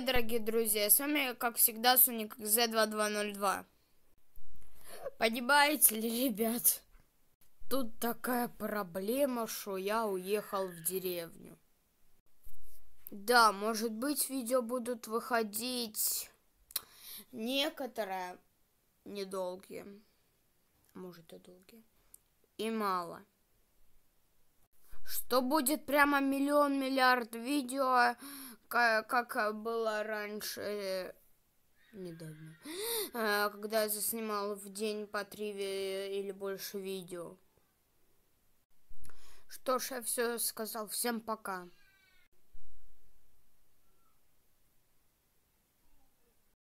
Дорогие друзья, с вами, как всегда, Суник Z2202. Понимаете ли, ребят, тут такая проблема, что я уехал в деревню. Да, может быть, видео будут выходить некоторые недолгие, может и долгие, и мало что будет прямо миллион миллиард видео как э, было раньше э, недавно, а, когда я заснимал в день по три э, или больше видео. Что ж, я все сказал. Всем пока.